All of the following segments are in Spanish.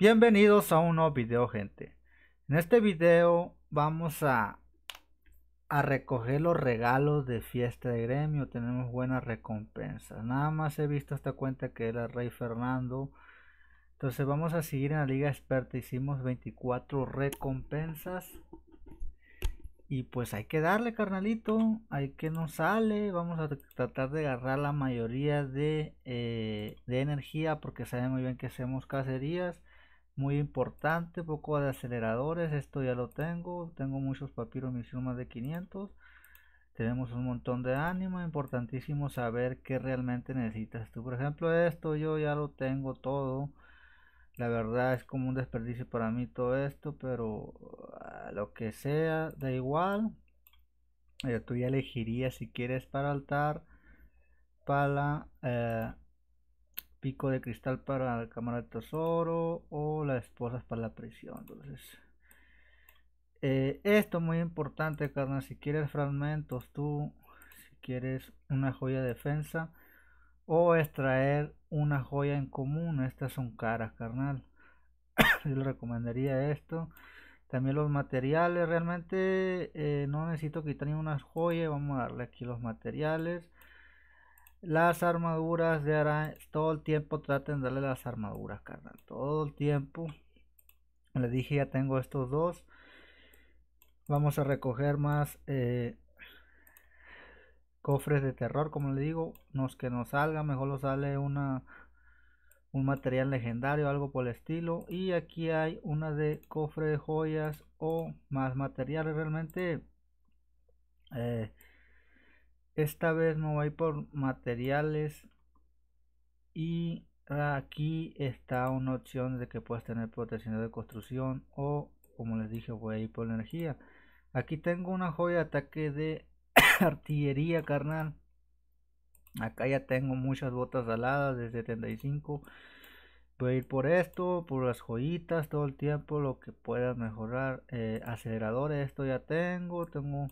Bienvenidos a un nuevo video gente En este video vamos a A recoger los regalos de fiesta de gremio Tenemos buenas recompensas Nada más he visto esta cuenta que era Rey Fernando Entonces vamos a seguir en la liga experta Hicimos 24 recompensas Y pues hay que darle carnalito Hay que nos sale Vamos a tratar de agarrar la mayoría de, eh, de energía Porque sabemos bien que hacemos cacerías muy importante, poco de aceleradores, esto ya lo tengo, tengo muchos papiros, mis más de 500, tenemos un montón de ánimo, importantísimo saber qué realmente necesitas tú, por ejemplo esto yo ya lo tengo todo, la verdad es como un desperdicio para mí todo esto, pero ah, lo que sea, da igual, eh, tú ya elegirías si quieres para altar, para... Eh, pico de cristal para la cámara de tesoro o las esposas para la prisión. Entonces, eh, esto muy importante, carnal. Si quieres fragmentos, tú, si quieres una joya de defensa o extraer una joya en común, estas son caras, carnal. Yo le recomendaría esto. También los materiales, realmente eh, no necesito quitar ni una joya. Vamos a darle aquí los materiales las armaduras de araña. Todo el tiempo traten de darle las armaduras, carnal. Todo el tiempo. le dije, ya tengo estos dos. Vamos a recoger más eh, cofres de terror, como le digo. Nos que nos salga, mejor nos sale una un material legendario, algo por el estilo. Y aquí hay una de cofre de joyas o más materiales. Realmente eh, esta vez me voy por materiales y aquí está una opción de que puedes tener protección de construcción o como les dije voy a ir por energía. Aquí tengo una joya de ataque de artillería carnal. Acá ya tengo muchas botas aladas de 75. Voy a ir por esto, por las joyitas todo el tiempo, lo que pueda mejorar. Eh, aceleradores, esto ya tengo. Tengo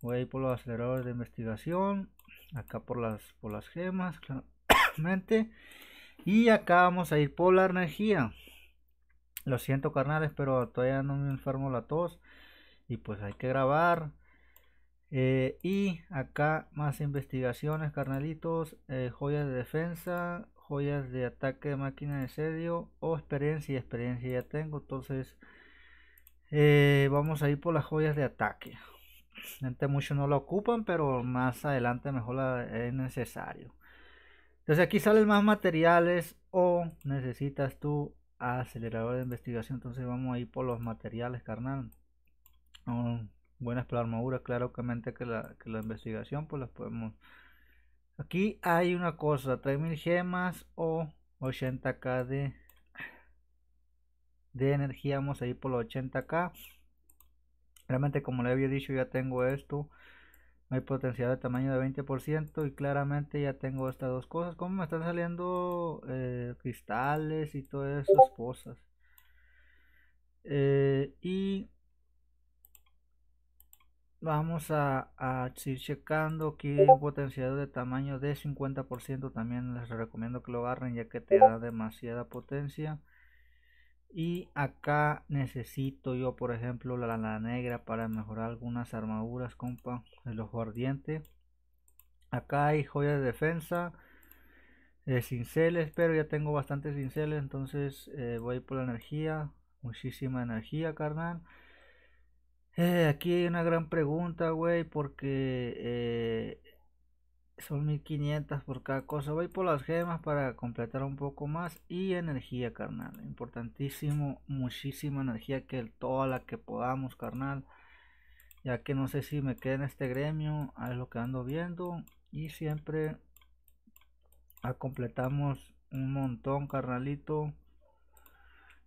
voy a ir por los aceleradores de investigación acá por las por las gemas claramente y acá vamos a ir por la energía lo siento carnales pero todavía no me enfermo la tos y pues hay que grabar eh, y acá más investigaciones carnalitos eh, joyas de defensa joyas de ataque de máquina de sedio o experiencia y experiencia ya tengo entonces eh, vamos a ir por las joyas de ataque mucho no la ocupan, pero más adelante mejor es necesario. Entonces aquí salen más materiales o necesitas tu acelerador de investigación. Entonces vamos a ir por los materiales, carnal. buenas para claro armadura, claramente que la, que la investigación pues las podemos... Aquí hay una cosa, 3000 gemas o 80k de, de energía. Vamos a ir por los 80k. Realmente como le había dicho ya tengo esto. Hay potencial de tamaño de 20% y claramente ya tengo estas dos cosas. Como me están saliendo eh, cristales y todas esas cosas. Eh, y vamos a, ir checando aquí un potenciador de tamaño de 50% también les recomiendo que lo agarren ya que te da demasiada potencia y acá necesito yo, por ejemplo, la lana negra para mejorar algunas armaduras, compa. El ojo ardiente. Acá hay joya de defensa. Eh, cinceles, pero ya tengo bastantes cinceles, entonces eh, voy por la energía. Muchísima energía, carnal. Eh, aquí hay una gran pregunta, güey, porque eh, son 1500 por cada cosa. Voy por las gemas para completar un poco más. Y energía, carnal. Importantísimo, muchísima energía que toda la que podamos, carnal. Ya que no sé si me queda en este gremio. Es lo que ando viendo. Y siempre a ah, completamos un montón, carnalito.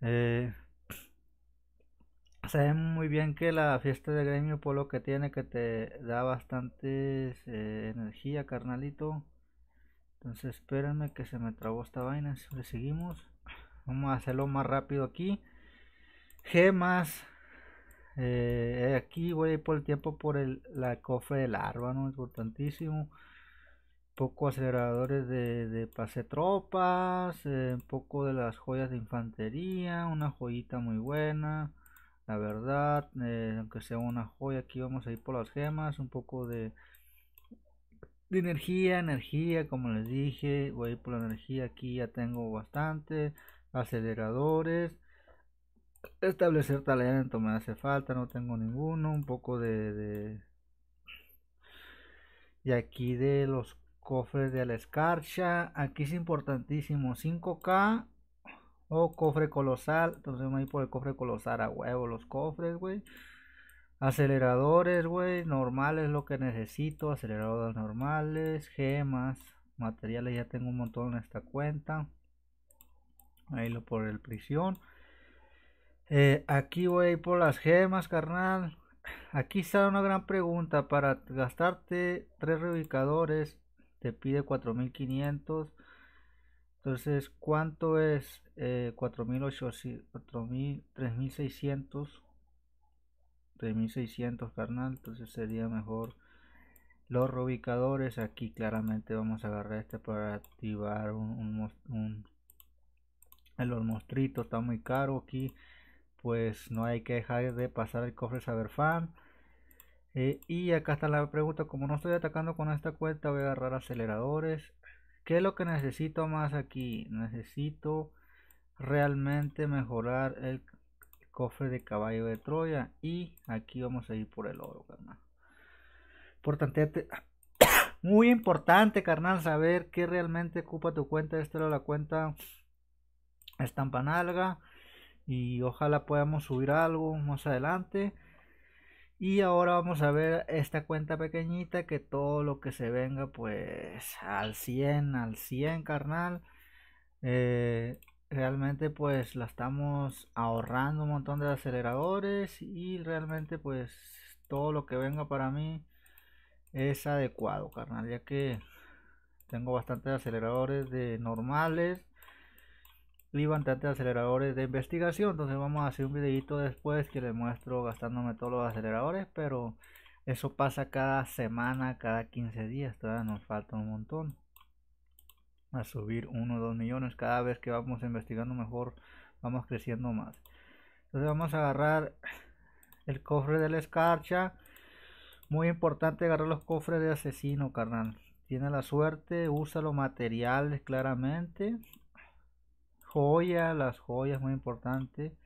Eh, Saben muy bien que la fiesta de gremio, por lo que tiene, que te da bastante eh, energía, carnalito. Entonces espérenme que se me trabó esta vaina. Si le seguimos. Vamos a hacerlo más rápido aquí. Gemas. Eh, aquí voy a ir por el tiempo por el la cofre del larva, ¿no? Importantísimo. Poco aceleradores de, de pase tropas. un eh, poco de las joyas de infantería. Una joyita muy buena la verdad eh, aunque sea una joya aquí vamos a ir por las gemas un poco de, de energía energía como les dije voy a ir por la energía aquí ya tengo bastante aceleradores establecer talento me hace falta no tengo ninguno un poco de, de y aquí de los cofres de la escarcha aquí es importantísimo 5k o cofre colosal. Entonces voy a ir por el cofre colosal a huevo. Los cofres, güey. Aceleradores, güey. Normales, lo que necesito. Aceleradores normales. Gemas. Materiales, ya tengo un montón en esta cuenta. Ahí lo por el prisión. Eh, aquí voy a ir por las gemas, carnal. Aquí sale una gran pregunta. Para gastarte tres reubicadores, te pide 4500. Entonces, ¿cuánto es eh, 3600? 3600, carnal. Entonces sería mejor los reubicadores. Aquí claramente vamos a agarrar este para activar un, un, el está muy caro aquí pues no hay que dejar de pasar el cofre saber fan eh, y acá está la pregunta como no estoy atacando con esta cuenta voy a agarrar aceleradores ¿Qué es lo que necesito más aquí? Necesito realmente mejorar el cofre de caballo de Troya. Y aquí vamos a ir por el oro, carnal. Importante, muy importante, carnal, saber qué realmente ocupa tu cuenta. Esta era la cuenta estampanalga. Y ojalá podamos subir algo más adelante. Y ahora vamos a ver esta cuenta pequeñita que todo lo que se venga pues al 100, al 100 carnal. Eh, realmente pues la estamos ahorrando un montón de aceleradores y realmente pues todo lo que venga para mí es adecuado carnal ya que tengo bastantes aceleradores de normales levantante de aceleradores de investigación entonces vamos a hacer un videito después que les muestro gastándome todos los aceleradores pero eso pasa cada semana cada 15 días todavía nos falta un montón a subir 1 o 2 millones cada vez que vamos investigando mejor vamos creciendo más entonces vamos a agarrar el cofre de la escarcha muy importante agarrar los cofres de asesino carnal tiene la suerte usa los materiales claramente joyas, las joyas muy importante.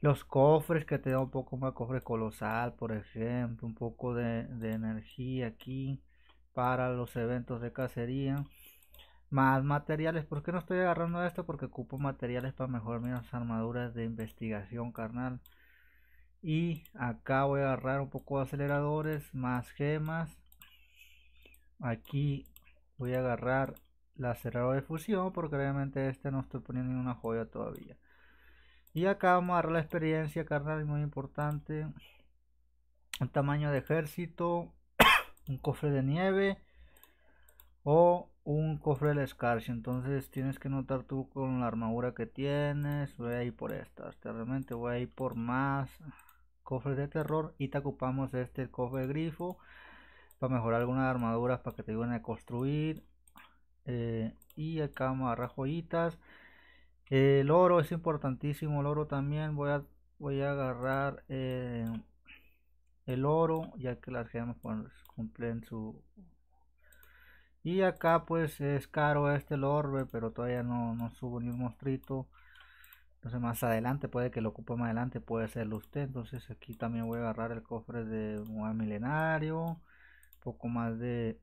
Los cofres que te da un poco más cofre colosal, por ejemplo, un poco de, de energía aquí para los eventos de cacería. Más materiales, ¿por qué no estoy agarrando esto? Porque ocupo materiales para mejorar mis armaduras de investigación, carnal. Y acá voy a agarrar un poco de aceleradores, más gemas. Aquí voy a agarrar la cerrado de fusión porque realmente este no estoy poniendo ninguna joya todavía y acá vamos a la experiencia carnal muy importante un tamaño de ejército un cofre de nieve o un cofre de escarcha entonces tienes que notar tú con la armadura que tienes voy a ir por esta realmente voy a ir por más cofres de terror y te ocupamos este cofre grifo para mejorar algunas armaduras para que te ayuden a construir eh, y acá vamos a joyitas el oro es importantísimo el oro también voy a voy a agarrar eh, el oro ya que las gemas cumplen su y acá pues es caro este el orbe pero todavía no, no subo ni un monstruito entonces más adelante puede que lo ocupe más adelante puede ser usted entonces aquí también voy a agarrar el cofre de un milenario poco más de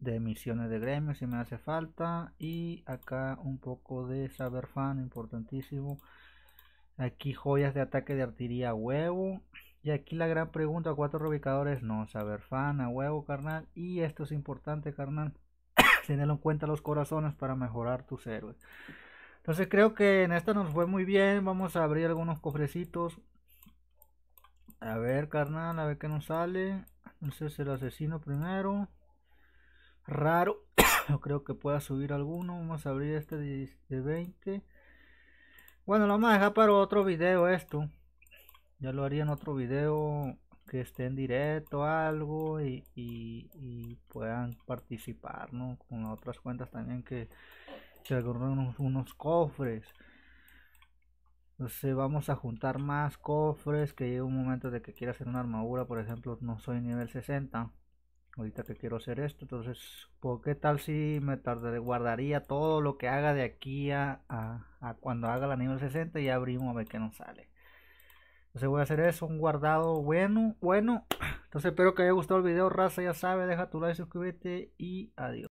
de misiones de gremio si me hace falta y acá un poco de saber fan importantísimo aquí joyas de ataque de artillería huevo y aquí la gran pregunta cuatro reubicadores no saber fan a huevo carnal y esto es importante carnal tenerlo en cuenta los corazones para mejorar tus héroes entonces creo que en esta nos fue muy bien vamos a abrir algunos cofrecitos a ver carnal a ver qué nos sale entonces el asesino primero raro. no creo que pueda subir alguno. Vamos a abrir este de, 20. Bueno, lo vamos a dejar para otro video esto. Ya lo haría en otro video que esté en directo algo y, puedan participar, Con otras cuentas también que se agarraron unos, cofres. se vamos a juntar más cofres que llegue un momento de que quiera hacer una armadura, por ejemplo, no soy nivel 60 ahorita que quiero hacer esto. Entonces, ¿por qué tal si me tardaré, guardaría todo lo que haga de aquí a, a, cuando haga la nivel 60 y abrimos a ver qué nos sale? Entonces voy a hacer eso, un guardado bueno, bueno. Entonces espero que haya gustado el video, raza, ya sabe, deja tu like, suscríbete y adiós.